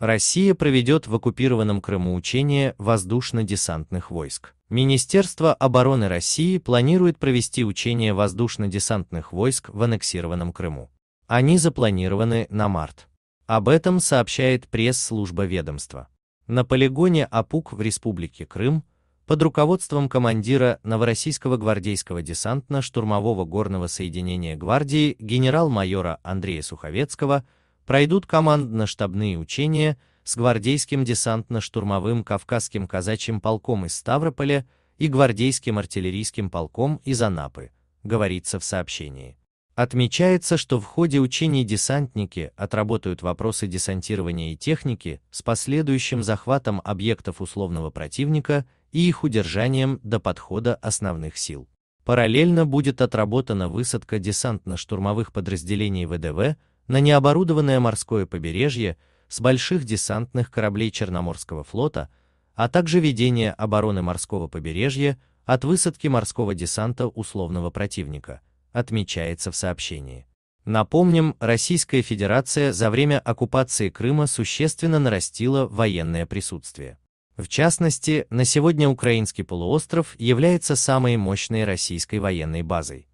Россия проведет в оккупированном Крыму учение воздушно-десантных войск. Министерство обороны России планирует провести учения воздушно-десантных войск в аннексированном Крыму. Они запланированы на март. Об этом сообщает пресс-служба ведомства. На полигоне Апук в Республике Крым под руководством командира Новороссийского гвардейского десантно-штурмового горного соединения гвардии генерал-майора Андрея Суховецкого – пройдут командно-штабные учения с гвардейским десантно-штурмовым Кавказским казачьим полком из Ставрополя и гвардейским артиллерийским полком из Анапы, говорится в сообщении. Отмечается, что в ходе учений десантники отработают вопросы десантирования и техники с последующим захватом объектов условного противника и их удержанием до подхода основных сил. Параллельно будет отработана высадка десантно-штурмовых подразделений ВДВ на необорудованное морское побережье с больших десантных кораблей Черноморского флота, а также ведение обороны морского побережья от высадки морского десанта условного противника, отмечается в сообщении. Напомним, Российская Федерация за время оккупации Крыма существенно нарастила военное присутствие. В частности, на сегодня украинский полуостров является самой мощной российской военной базой.